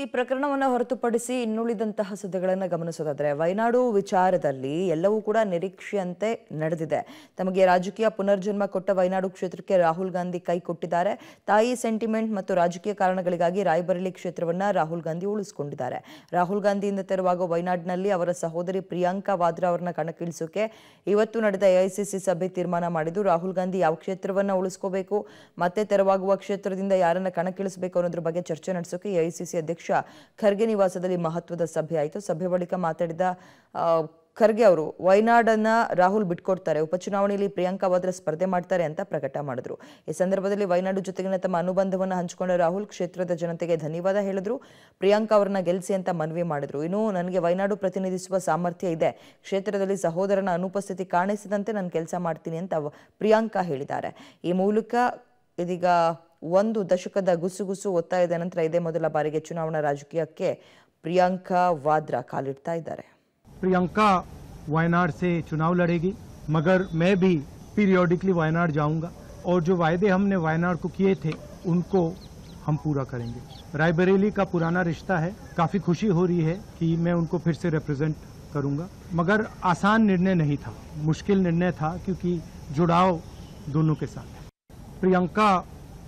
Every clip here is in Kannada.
ಈ ಪ್ರಕರಣವನ್ನು ಹೊರತುಪಡಿಸಿ ಇನ್ನುಳಿದಂತಹ ಸುದ್ದಿಗಳನ್ನು ಗಮನಿಸೋದಾದರೆ ವಯನಾಡು ವಿಚಾರದಲ್ಲಿ ಎಲ್ಲವೂ ಕೂಡ ನಿರೀಕ್ಷೆಯಂತೆ ನಡೆದಿದೆ ತಮಗೆ ರಾಜಕೀಯ ಪುನರ್ಜನ್ಮ ಕೊಟ್ಟ ವಯನಾಡು ಕ್ಷೇತ್ರಕ್ಕೆ ರಾಹುಲ್ ಗಾಂಧಿ ಕೈ ಕೊಟ್ಟಿದ್ದಾರೆ ತಾಯಿ ಸೆಂಟಿಮೆಂಟ್ ಮತ್ತು ರಾಜಕೀಯ ಕಾರಣಗಳಿಗಾಗಿ ರಾಯಬರೇಲಿ ಕ್ಷೇತ್ರವನ್ನು ರಾಹುಲ್ ಗಾಂಧಿ ಉಳಿಸಿಕೊಂಡಿದ್ದಾರೆ ರಾಹುಲ್ ಗಾಂಧಿಯಿಂದ ತೆರವಾಗುವ ವಯನಾಡಿನಲ್ಲಿ ಅವರ ಸಹೋದರಿ ಪ್ರಿಯಾಂಕಾ ವಾದ್ರಾ ಅವರನ್ನ ಕಣಕ್ಕಿಳಿಸೋಕೆ ಇವತ್ತು ನಡೆದ ಎಐಸಿಸಿ ಸಭೆ ತೀರ್ಮಾನ ಮಾಡಿದ್ದು ರಾಹುಲ್ ಗಾಂಧಿ ಯಾವ ಕ್ಷೇತ್ರವನ್ನು ಉಳಿಸ್ಕೋಬೇಕು ಮತ್ತೆ ತೆರವಾಗುವ ಕ್ಷೇತ್ರದಿಂದ ಯಾರನ್ನ ಕಣಕ್ಕಿಳಿಸಬೇಕು ಅನ್ನೋದ್ರ ಬಗ್ಗೆ ಚರ್ಚೆ ನಡೆಸೋಕೆ ಎಐಸಿಸಿ ಅಧ್ಯಕ್ಷ ಖರ್ಗೆ ನಿವಾಸದಲ್ಲಿ ಮಹತ್ವದ ಸಭೆ ಆಯಿತು ಸಭೆ ಬಳಿಕ ಮಾತಾಡಿದ ಖರ್ಗೆ ಅವರು ವಯನಾಡನ್ನ ರಾಹುಲ್ ಬಿಟ್ಕೊಡ್ತಾರೆ ಉಪಚುನಾವಣೆಯಲ್ಲಿ ಪ್ರಿಯಾಂಕಾ ವಾದ್ರಾ ಸ್ಪರ್ಧೆ ಮಾಡ್ತಾರೆ ಅಂತ ಪ್ರಕಟ ಮಾಡಿದ್ರು ಈ ಸಂದರ್ಭದಲ್ಲಿ ವಯನಾಡು ಜೊತೆಗಿನ ತಮ್ಮ ಅನುಬಂಧವನ್ನು ಹಂಚಿಕೊಂಡ ರಾಹುಲ್ ಕ್ಷೇತ್ರದ ಜನತೆಗೆ ಧನ್ಯವಾದ ಹೇಳಿದ್ರು ಪ್ರಿಯಾಂಕಾ ಅವರನ್ನ ಗೆಲ್ಲಿಸಿ ಅಂತ ಮನವಿ ಮಾಡಿದ್ರು ಇನ್ನು ನನಗೆ ವಯನಾಡು ಪ್ರತಿನಿಧಿಸುವ ಸಾಮರ್ಥ್ಯ ಇದೆ ಕ್ಷೇತ್ರದಲ್ಲಿ ಸಹೋದರನ ಅನುಪಸ್ಥಿತಿ ಕಾಣಿಸಿದಂತೆ ನಾನು ಕೆಲಸ ಮಾಡ್ತೀನಿ ಅಂತ ಪ್ರಿಯಾಂಕಾ ಹೇಳಿದ್ದಾರೆ ಈ ಮೂಲಕ ಇದೀಗ ಒಂದು ದಶಕದ ಗುಸುಗುಸು ಒತ್ತಾಯದ ನಂತರ ಇದೆ ಮೊದಲ ಬಾರಿಗೆ ಚುನಾವಣಾ ರಾಜಕೀಯಕ್ಕೆ ಪ್ರಿಯಾಂಕಾ ವಾದ್ರಾ ಕಾಲಿಡತಾ ಇದ್ದಾರೆ ಪ್ರಿಯಾಂಕಾ ವೈನಾರ್ ಸೇ ಚುನಾವಣೆ लढೆಗಿ ಮಗರ್ ಮೇ ಭಿ ಪೀರಿಯಾಡಿಕಲಿ ವೈನಾರ್ ಜಾಯುಂಗಾ ಔರ್ ಜೋ ವಾದೇ ಹಮ್ನೆ ವೈನಾರ್ کو ಕಿಯೇ ಥೇ ಉನ್ಕೋ ಹಮ್ ಪೂರಾ ಕರೆಂಗೆ ರೈಬರೇಲಿ ಕಾ ಪುರಾನಾ ರಿಷ್ಟಾ ಹೈ ಕಾಫಿ ಖುಷಿ ಹೋ ರಹೀ ಹೈ ಕಿ ಮೇ ಉನ್ಕೋ ಫಿರ್ ಸೇ ರೆಪ್ರೆಸೆಂಟ್ ಕರುಂಗಾ ಮಗರ್ ಆಸಾನ್ ನಿರ್ಣಯ نہیں تھا મુश्किल ನಿರ್ಣಯ تھا ಕ್ಯೂಕಿ ಜೋಡಾವ್ دونوں کے ساتھ Priyanka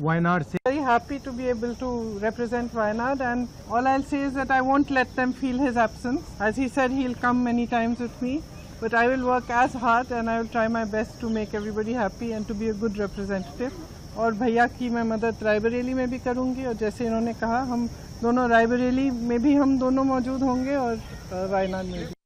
Wayanad. Very happy to be able to represent Wayanad and all I'll say is that I won't let them feel his absence. As he said, he'll come many times with me. But I will work as hard and I will try my best to make everybody happy and to be a good representative. और भैया की मैं मदद रायबरेली में भी करूंगी और जैसे इन्होंने कहा हम दोनों रायबरेली में भी हम दोनों मौजूद होंगे और वायनाड में भी